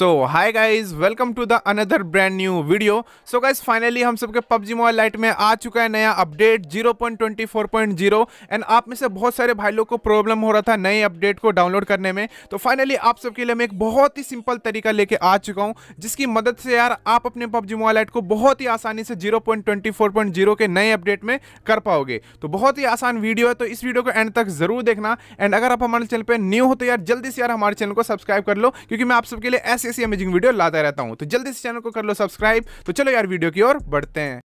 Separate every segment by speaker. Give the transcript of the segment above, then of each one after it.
Speaker 1: so hi guys welcome to the another brand new video so guys finally हम सबके PUBG Mobile light में आ चुका है नया अपडेट 0.24.0 एंड आप में से बहुत सारे भाई लोग को प्रॉब्लम हो रहा था नए अपडेट को डाउनलोड करने में तो फाइनली आप सबके लिए मैं एक बहुत ही सिंपल तरीका लेके आ चुका हूँ जिसकी मदद से यार आप अपने पबजी मोबाइल लाइट को बहुत ही आसानी से जीरो के नए अपडेट में कर पाओगे तो बहुत ही आसान वीडियो है तो इस वीडियो को एंड तक जरूर देखना एंड अगर आप हमारे चैनल पर न्यू हो तो यार जल्दी से यार हमारे चैनल को सब्सक्राइब कर लो क्योंकि मैं आप सबके लिए ऐसे ऐसी अमेजिंग वीडियो लाता रहता हूँ तो जल्दी से चैनल को कर लो सब्सक्राइब तो चलो यार वीडियो की ओर बढ़ते हैं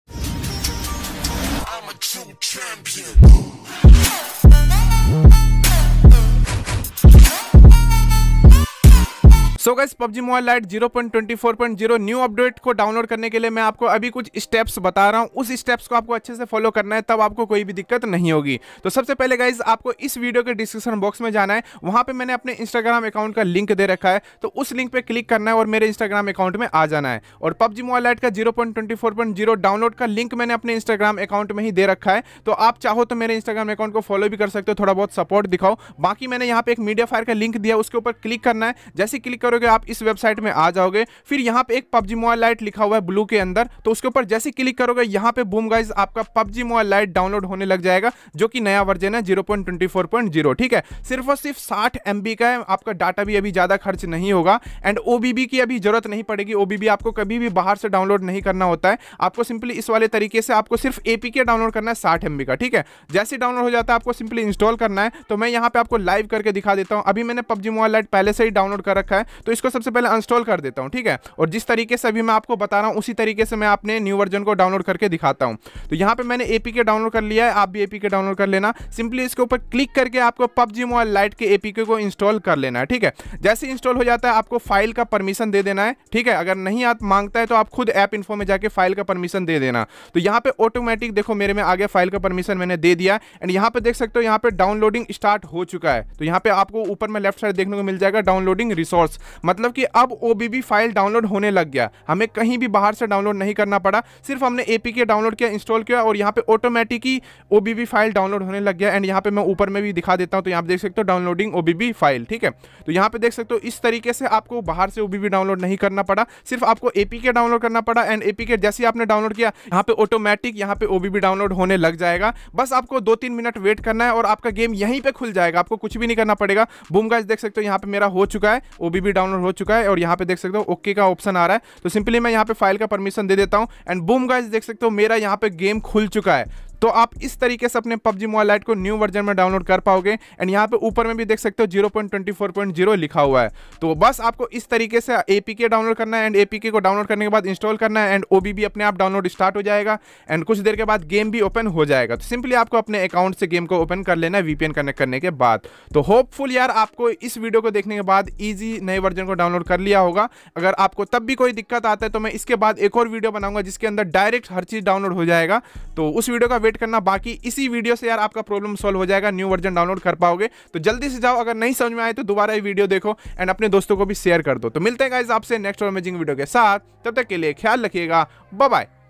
Speaker 1: so guys PUBG Mobile Lite 0.24.0 new update को डाउनलोड करने के लिए मैं आपको अभी कुछ स्टेप्स बता रहा हूँ उस स्टेप्स को आपको अच्छे से फॉलो करना है तब आपको कोई भी दिक्कत नहीं होगी तो सबसे पहले गाइज आपको इस वीडियो के डिस्क्रिप्शन बॉक्स में जाना है वहाँ पर मैंने अपने इंस्टाग्राम अकाउंट का लिंक दे रखा है तो उस लिंक पर क्लिक करना है और मेरे इंस्टाग्राम अकाउंट में आ जाना है और पबजी मोबाइल लाइट का जीरो डाउनलोड का लिंक मैंने अपने इंस्टाग्राम अकाउंट में ही दे रखा है तो आप चाहो तो मेरे इंस्टाग्राम अकाउंट को फॉलो भी कर सकते हो थोड़ा बहुत सपोर्ट दिखाओ बाकी मैंने यहाँ पे एक मीडिया फायर का लिंक दिया उसके ऊपर क्लिक करना है जैसे क्लिक करो करोगे आप इस वेबसाइट में आ जाओगे फिर यहाँ पे एक पबजी मोबाइल लाइट लिखा हुआ है ब्लू के अंदर तो उसके ऊपर जैसे क्लिक करोगे यहाँ पे बूम गाइज आपका पबजी मोबाइल लाइट डाउनलोड होने लग जाएगा जो कि नया वर्जन है जीरो ठीक है सिर्फ और सिर्फ साठ एम का है आपका डाटा भी अभी ज़्यादा खर्च नहीं होगा एंड ओ की अभी जरूरत नहीं पड़ेगी ओ आपको कभी भी बाहर से डाउनलोड नहीं करना होता है आपको सिंपली इस वाले तरीके से आपको सिर्फ ए डाउनलोड करना है साठ एम का ठीक है जैसे डाउनलोड हो जाता है आपको सिंपली इंस्टॉल करना है तो मैं यहाँ पे आपको लाइव करके दिखा देता हूँ अभी मैंने पबजी मोबाइल लाइट पहले से ही डाउनलोड कर रखा है तो इसको सबसे पहले इंस्टॉल कर देता हूँ ठीक है और जिस तरीके से अभी मैं आपको बता रहा हूँ उसी तरीके से मैं अपने न्यू वर्जन को डाउनलोड करके दिखाता हूँ तो यहाँ पर मैंने ए डाउनलोड कर लिया है आप भी ए डाउनलोड कर लेना सिंपली इसके ऊपर क्लिक करके आपको पबजी मोबाइल लाइट के ए को इंस्टॉल कर लेना है ठीक है जैसे इंस्टॉल हो जाता है आपको फाइल का परमिशन दे देना है ठीक है अगर नहीं आप मांगता है तो आप खुद ऐप इन्फो में जाके फाइल का परमिशन दे देना तो यहाँ पे ऑटोमेटिक देखो मेरे में आगे फाइल का परमिशन मैंने दे दिया एंड यहाँ पे देख सकते हो यहाँ पे डाउनलोडिंग स्टार्ट हो चुका है तो यहाँ पे आपको ऊपर में लेफ्ट साइड देखने को मिल जाएगा डाउनलोडिंग रिसोर्स मतलब कि अब ओ फाइल डाउनलोड होने लग गया हमें कहीं भी बाहर से डाउनलोड नहीं करना पड़ा सिर्फ हमने ए डाउनलोड किया इंस्टॉल किया और यहाँ पे ऑटोमेटिक ही ओ फाइल डाउनलोड होने लग गया एंड यहाँ पे मैं ऊपर में भी दिखा देता हूँ तो यहाँ पे देख सकते हो डाउनलोडिंग ओ फाइल ठीक है तो यहाँ पे देख सकते हो इस तरीके से आपको बाहर से ओ डाउनलोड नहीं करना पड़ा सिर्फ आपको ए डाउनलोड करना पड़ा एंड ए जैसे आपने डाउनलोड किया यहाँ पे ऑटोमेटिक यहाँ पे ओ डाउनलोड होने लग जाएगा बस आपको दो तीन मिनट वेट करना है और आपका गेम यहीं पे खुल जाएगा आपको कुछ भी नहीं करना पड़ेगा बूम गाइज देख सकते हो यहाँ पे मेरा हो चुका है ओ डाउनलोड डाउनलोड हो चुका है और यहाँ पे देख सकते हो ओके का ऑप्शन आ रहा है तो सिंपली मैं यहाँ पे फाइल का परमिशन दे देता हूँ एंड बूम गाइज देख सकते हो मेरा यहाँ पे गेम खुल चुका है तो आप इस तरीके से अपने पबजी मोबाइल लाइट को न्यू वर्जन में डाउनलोड कर पाओगे एंड यहाँ पे ऊपर में भी देख सकते हो जीरो लिखा हुआ है तो बस आपको इस तरीके से एपीके डाउनलोड करना है एंड एपीके को डाउनलोड करने के बाद इंस्टॉल करना है एंड ओ भी अपने आप डाउनलोड स्टार्ट हो जाएगा एंड कुछ देर के बाद गेम भी ओपन हो जाएगा तो सिंपली आपको अपने अकाउंट से गेम को ओपन कर लेना है वीपीएन कनेक्ट करने के बाद तो होपफुल यार आपको इस वीडियो को देखने के बाद ईजी नए वर्जन को डाउनलोड कर लिया होगा अगर आपको तब भी कोई दिक्कत आता है तो मैं इसके बाद एक और वीडियो बनाऊंगा जिसके अंदर डायरेक्ट हर चीज़ डाउनलोड हो जाएगा तो उस वीडियो का वेट अपडेट करना बाकी इसी वीडियो से यार आपका प्रॉब्लम सॉल्व हो जाएगा न्यू वर्जन डाउनलोड कर पाओगे तो जल्दी से जाओ अगर नहीं समझ में आए तो दोबारा ये वीडियो देखो एंड अपने दोस्तों को भी शेयर कर दो तो मिलते हैं गाइज आपसे नेक्स्ट और वीडियो के साथ तब तक के लिए ख्याल रखिएगा बाय